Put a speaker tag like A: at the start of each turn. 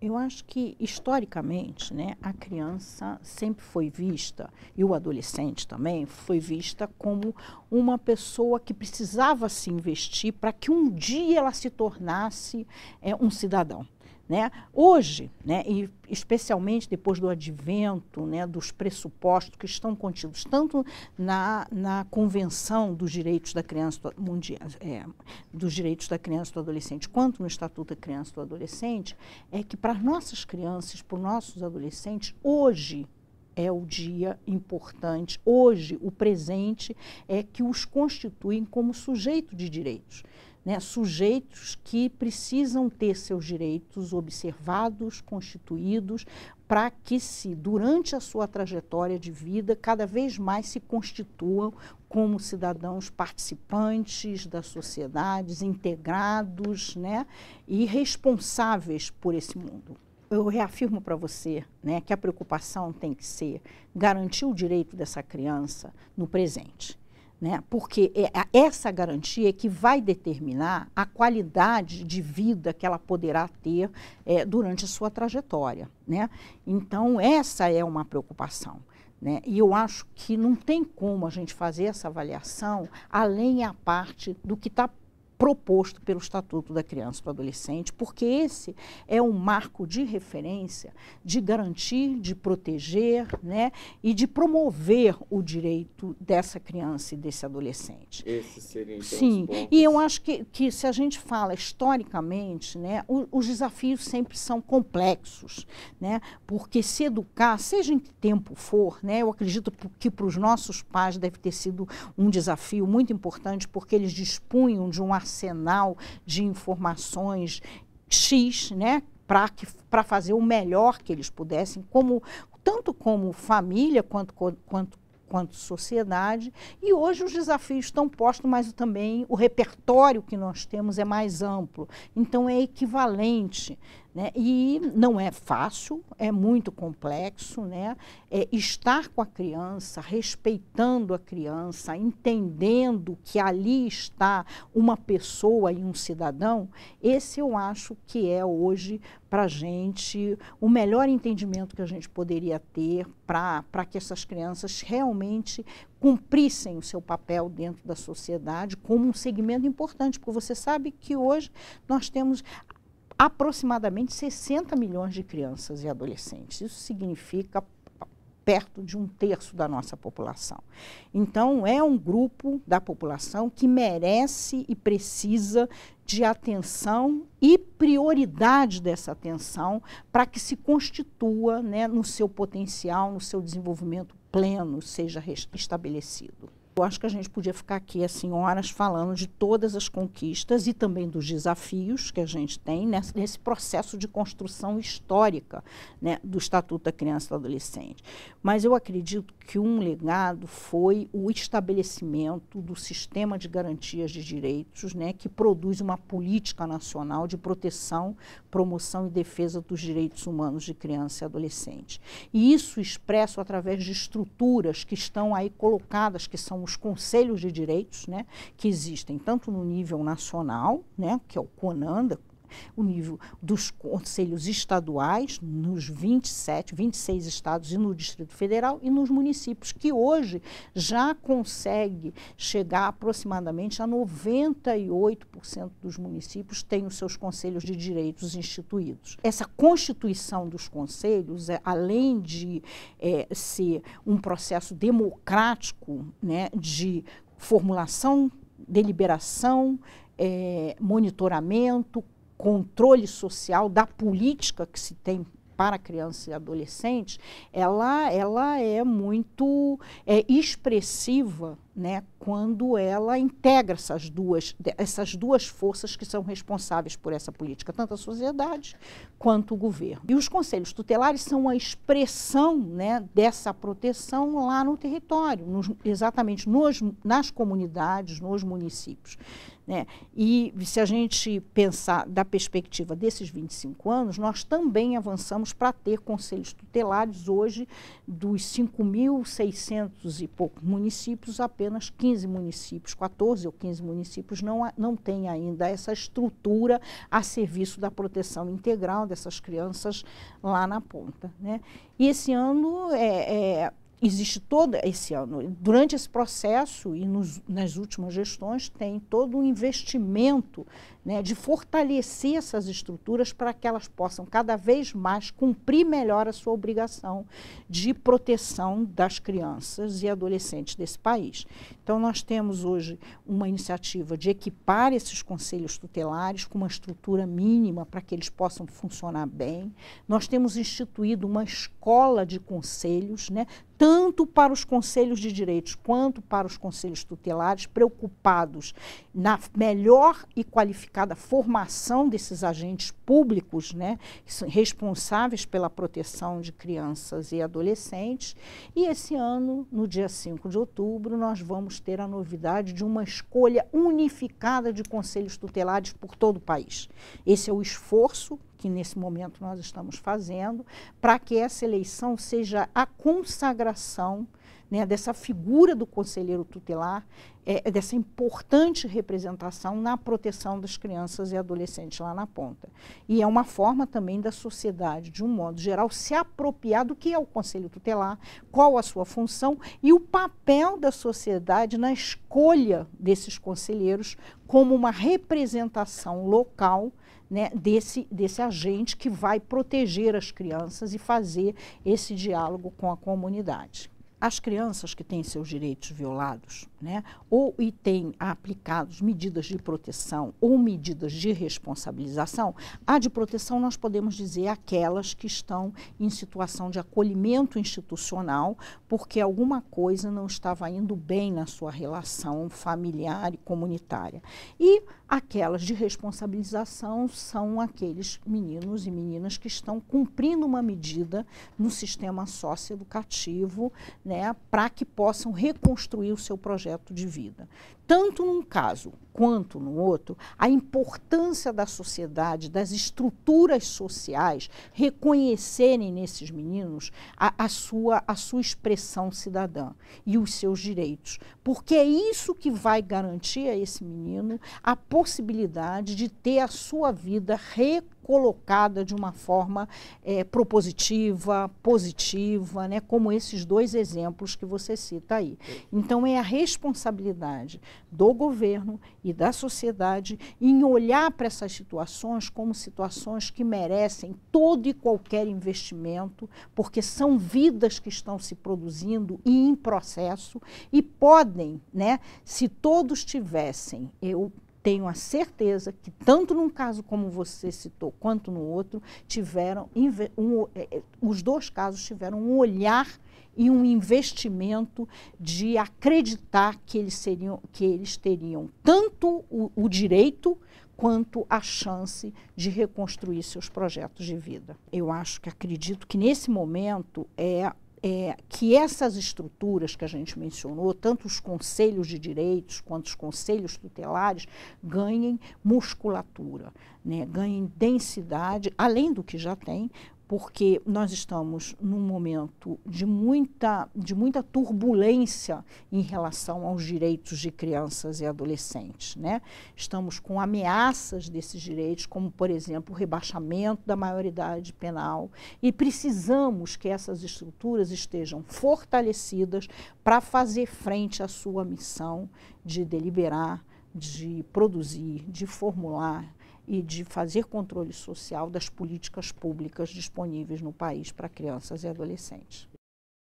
A: Eu acho que, historicamente, né, a criança sempre foi vista, e o adolescente também, foi vista como uma pessoa que precisava se investir para que um dia ela se tornasse é, um cidadão. Né? Hoje, né, e especialmente depois do advento né, dos pressupostos que estão contidos tanto na, na Convenção dos Direitos da Criança Mundial, é, dos Direitos da Criança e do Adolescente, quanto no Estatuto da Criança e do Adolescente, é que para nossas crianças, para os nossos adolescentes, hoje é o dia importante, hoje o presente é que os constituem como sujeito de direitos né, sujeitos que precisam ter seus direitos observados, constituídos, para que se durante a sua trajetória de vida cada vez mais se constituam como cidadãos participantes das sociedades, integrados, né, e responsáveis por esse mundo eu reafirmo para você né, que a preocupação tem que ser garantir o direito dessa criança no presente. Né? Porque é essa garantia é que vai determinar a qualidade de vida que ela poderá ter é, durante a sua trajetória. Né? Então, essa é uma preocupação. Né? E eu acho que não tem como a gente fazer essa avaliação além a parte do que está proposto pelo Estatuto da Criança e do Adolescente, porque esse é um marco de referência de garantir, de proteger né, e de promover o direito dessa criança e desse adolescente. Esses seriam então, Sim, e eu acho que, que se a gente fala historicamente, né, o, os desafios sempre são complexos, né, porque se educar, seja em que tempo for, né, eu acredito que para os nossos pais deve ter sido um desafio muito importante, porque eles dispunham de um arsenal arsenal de informações X, né? Para fazer o melhor que eles pudessem, como, tanto como família quanto, quanto quanto sociedade. E hoje os desafios estão postos, mas também o repertório que nós temos é mais amplo. Então é equivalente né? E não é fácil, é muito complexo, né? É estar com a criança, respeitando a criança, entendendo que ali está uma pessoa e um cidadão, esse eu acho que é hoje para a gente o melhor entendimento que a gente poderia ter para que essas crianças realmente cumprissem o seu papel dentro da sociedade como um segmento importante, porque você sabe que hoje nós temos aproximadamente 60 milhões de crianças e adolescentes. Isso significa perto de um terço da nossa população. Então, é um grupo da população que merece e precisa de atenção e prioridade dessa atenção para que se constitua né, no seu potencial, no seu desenvolvimento pleno, seja estabelecido. Eu acho que a gente podia ficar aqui assim horas falando de todas as conquistas e também dos desafios que a gente tem nesse, nesse processo de construção histórica né, do Estatuto da Criança e do Adolescente. Mas eu acredito que um legado foi o estabelecimento do sistema de garantias de direitos, né, que produz uma política nacional de proteção, promoção e defesa dos direitos humanos de criança e adolescente. E isso expresso através de estruturas que estão aí colocadas, que são os conselhos de direitos, né, que existem tanto no nível nacional, né, que é o CONANDA, o nível dos conselhos estaduais nos 27, 26 estados e no Distrito Federal e nos municípios, que hoje já consegue chegar aproximadamente a 98% dos municípios têm os seus conselhos de direitos instituídos. Essa constituição dos conselhos, é, além de é, ser um processo democrático né, de formulação deliberação, é, monitoramento, controle social da política que se tem para criança e adolescente, ela, ela é muito é, expressiva né, quando ela integra essas duas, essas duas forças que são responsáveis por essa política, tanto a sociedade quanto o governo. E os conselhos tutelares são a expressão né, dessa proteção lá no território, nos, exatamente nos, nas comunidades, nos municípios. Né? E se a gente pensar da perspectiva desses 25 anos, nós também avançamos para ter conselhos tutelares hoje dos 5.600 e poucos municípios, apenas apenas 15 municípios, 14 ou 15 municípios, não, não têm ainda essa estrutura a serviço da proteção integral dessas crianças lá na ponta. Né? E esse ano é, é existe todo esse ano, durante esse processo e nos, nas últimas gestões, tem todo um investimento né, de fortalecer essas estruturas para que elas possam cada vez mais cumprir melhor a sua obrigação de proteção das crianças e adolescentes desse país. Então, nós temos hoje uma iniciativa de equipar esses conselhos tutelares com uma estrutura mínima para que eles possam funcionar bem. Nós temos instituído uma escola de conselhos, né, tanto para os conselhos de direitos quanto para os conselhos tutelares, preocupados na melhor e qualificada formação desses agentes públicos, né, responsáveis pela proteção de crianças e adolescentes. E esse ano, no dia 5 de outubro, nós vamos ter a novidade de uma escolha unificada de conselhos tutelares por todo o país. Esse é o esforço que nesse momento nós estamos fazendo, para que essa eleição seja a consagração né, dessa figura do conselheiro tutelar, é, dessa importante representação na proteção das crianças e adolescentes lá na ponta. E é uma forma também da sociedade, de um modo geral, se apropriar do que é o conselho tutelar, qual a sua função e o papel da sociedade na escolha desses conselheiros como uma representação local né, desse, desse agente que vai proteger as crianças e fazer esse diálogo com a comunidade. As crianças que têm seus direitos violados, né, ou e têm aplicados medidas de proteção ou medidas de responsabilização, a de proteção nós podemos dizer aquelas que estão em situação de acolhimento institucional, porque alguma coisa não estava indo bem na sua relação familiar e comunitária. E Aquelas de responsabilização são aqueles meninos e meninas que estão cumprindo uma medida no sistema socioeducativo, né, para que possam reconstruir o seu projeto de vida. Tanto num caso quanto no outro, a importância da sociedade, das estruturas sociais reconhecerem nesses meninos a, a sua, a sua expressão cidadã e os seus direitos, porque é isso que vai garantir a esse menino a possibilidade de ter a sua vida recolocada de uma forma é, propositiva, positiva, né? como esses dois exemplos que você cita aí. Então, é a responsabilidade do governo e da sociedade em olhar para essas situações como situações que merecem todo e qualquer investimento, porque são vidas que estão se produzindo e em processo e podem, né, se todos tivessem, eu tenho a certeza que tanto num caso como você citou, quanto no outro, tiveram um, é, é, os dois casos tiveram um olhar e um investimento de acreditar que eles seriam que eles teriam tanto o, o direito quanto a chance de reconstruir seus projetos de vida. Eu acho que acredito que nesse momento é é, que essas estruturas que a gente mencionou, tanto os conselhos de direitos quanto os conselhos tutelares, ganhem musculatura, né, ganhem densidade, além do que já tem, porque nós estamos num momento de muita, de muita turbulência em relação aos direitos de crianças e adolescentes. Né? Estamos com ameaças desses direitos, como, por exemplo, o rebaixamento da maioridade penal, e precisamos que essas estruturas estejam fortalecidas para fazer frente à sua missão de deliberar, de produzir, de formular, e de fazer controle social das políticas públicas disponíveis no país para crianças e adolescentes.